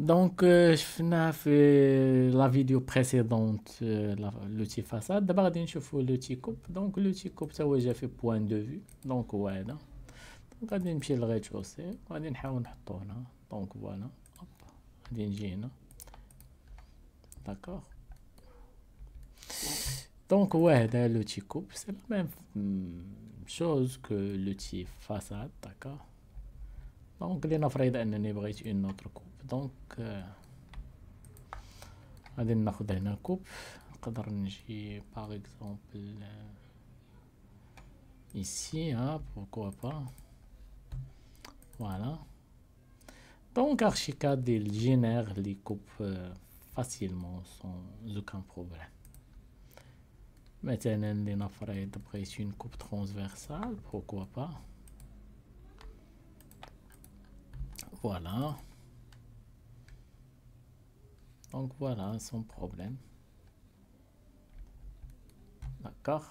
Donc, euh, FNAF, euh, la vidéo précédente, euh, le façade, d'abord, je le l'outil coupe. Donc, le coupe, ça, j'ai fait point de vue. Donc, ouais, là. Donc, on va le rez-de-chaussée. On va le Donc, voilà. Hop. On va D'accord. Donc, ouais, l'outil coupe, c'est la même hmm, chose que l'outil façade, d'accord. دونك a انني autre coupe. Donc, كوب دونك غادي une هنا coupe. نقدر نجي par exemple, ici pourquoi pas voilà donc Archicad génère les coupes euh, facilement sans aucun problème maintenant les nafra une coupe transversale pourquoi pas voilà. Donc voilà, sans problème. D'accord.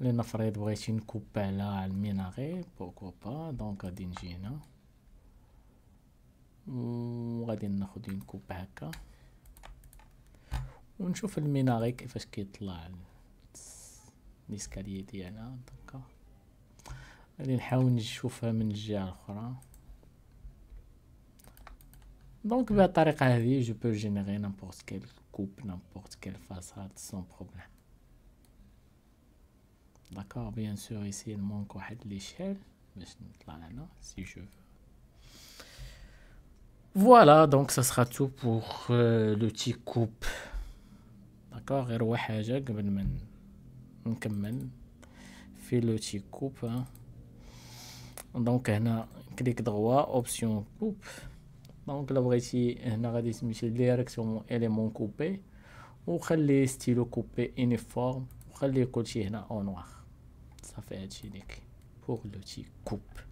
لنفرض بغيتي نكوب على الميناغي بوركو با دونك غادي نجي هنا وغادي ناخد نكوب هكا ونشوف الميناغي كيفاش كيطلع الاسكاليي ديالها دونك غادي نحاول نشوفها من الجهه الاخرى Donc, je peux générer n'importe quelle coupe, n'importe quelle façade sans problème. D'accord Bien sûr, ici, il manque l'échelle. Si je veux. Voilà, donc ce sera tout pour euh, l'outil coupe. D'accord Et je vais l'outil coupe. Hein. Donc, on clic droit, option coupe. Donc, là, vous voyez ici, on va mettre l'élection élément coupé. On va mettre le stylo coupé uniforme. On va mettre le côté en noir. Ça fait un truc pour le coupe.